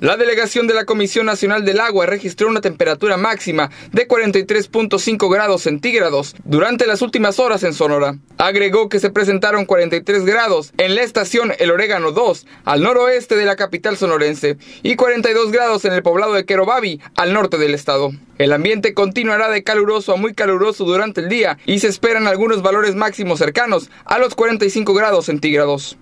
La delegación de la Comisión Nacional del Agua registró una temperatura máxima de 43.5 grados centígrados durante las últimas horas en Sonora. Agregó que se presentaron 43 grados en la estación El Orégano 2, al noroeste de la capital sonorense, y 42 grados en el poblado de Querobabi, al norte del estado. El ambiente continuará de caluroso a muy caluroso durante el día y se esperan algunos valores máximos cercanos a los 45 grados centígrados.